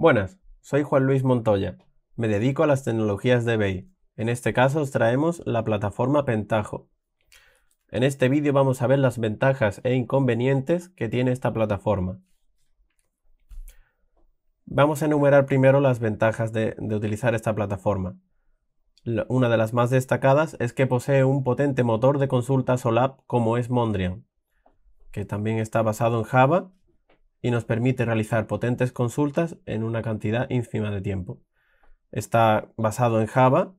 Buenas, soy Juan Luis Montoya. Me dedico a las tecnologías de BI. En este caso os traemos la plataforma Pentajo. En este vídeo vamos a ver las ventajas e inconvenientes que tiene esta plataforma. Vamos a enumerar primero las ventajas de, de utilizar esta plataforma. Una de las más destacadas es que posee un potente motor de consulta OLAP como es Mondrian, que también está basado en Java y nos permite realizar potentes consultas en una cantidad ínfima de tiempo. Está basado en Java,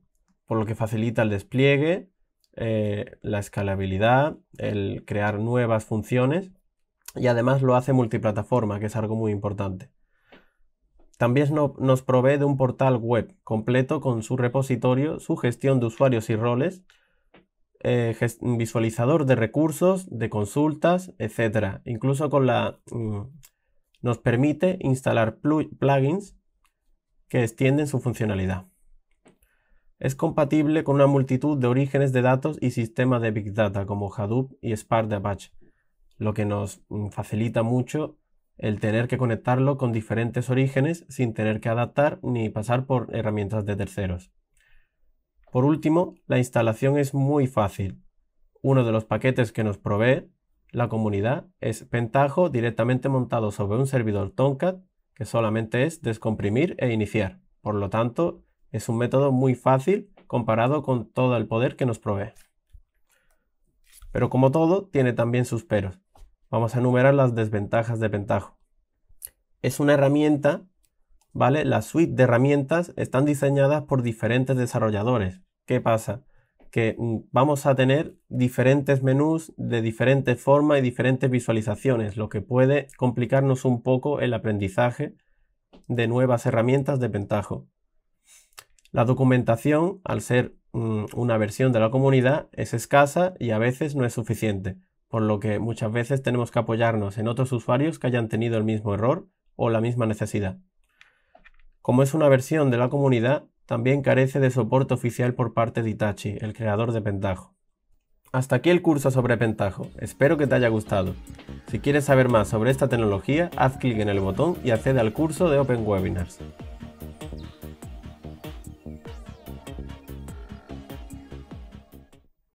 por lo que facilita el despliegue, eh, la escalabilidad, el crear nuevas funciones y además lo hace multiplataforma, que es algo muy importante. También nos provee de un portal web completo con su repositorio, su gestión de usuarios y roles, eh, visualizador de recursos, de consultas, etc. Incluso con la mm, nos permite instalar plugins que extienden su funcionalidad. Es compatible con una multitud de orígenes de datos y sistemas de Big Data como Hadoop y Spark de Apache, lo que nos mm, facilita mucho el tener que conectarlo con diferentes orígenes sin tener que adaptar ni pasar por herramientas de terceros. Por último, la instalación es muy fácil. Uno de los paquetes que nos provee la comunidad es Pentaho directamente montado sobre un servidor Tomcat que solamente es descomprimir e iniciar. Por lo tanto, es un método muy fácil comparado con todo el poder que nos provee. Pero como todo, tiene también sus peros. Vamos a enumerar las desventajas de Pentaho. Es una herramienta, ¿vale? La suite de herramientas están diseñadas por diferentes desarrolladores. ¿Qué pasa? que mm, vamos a tener diferentes menús de diferentes formas y diferentes visualizaciones, lo que puede complicarnos un poco el aprendizaje de nuevas herramientas de Pentaho. La documentación, al ser mm, una versión de la comunidad, es escasa y a veces no es suficiente, por lo que muchas veces tenemos que apoyarnos en otros usuarios que hayan tenido el mismo error o la misma necesidad. Como es una versión de la comunidad, también carece de soporte oficial por parte de Itachi, el creador de Pentajo. Hasta aquí el curso sobre Pentajo, espero que te haya gustado. Si quieres saber más sobre esta tecnología, haz clic en el botón y accede al curso de Open Webinars.